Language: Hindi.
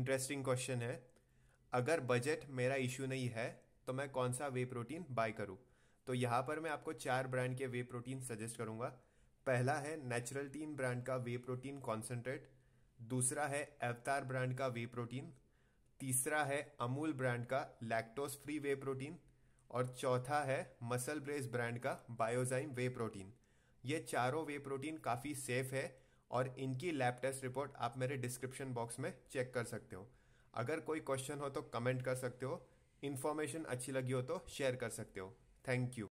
इंटरेस्टिंग क्वेश्चन है अगर बजट मेरा इशू नहीं है तो मैं कौन सा वे प्रोटीन बाय करूं तो यहां पर मैं आपको चार ब्रांड के वे प्रोटीन सजेस्ट करूंगा पहला है नेचुरल टीन ब्रांड का वे प्रोटीन कॉन्सेंट्रेट दूसरा है एवतार ब्रांड का वे प्रोटीन तीसरा है अमूल ब्रांड का लैक्टोस फ्री वे प्रोटीन और चौथा है मसल ब्रेस ब्रांड का बायोजाइम वे प्रोटीन ये चारों वे प्रोटीन काफ़ी सेफ है और इनकी लैब टेस्ट रिपोर्ट आप मेरे डिस्क्रिप्शन बॉक्स में चेक कर सकते हो अगर कोई क्वेश्चन हो तो कमेंट कर सकते हो इन्फॉर्मेशन अच्छी लगी हो तो शेयर कर सकते हो थैंक यू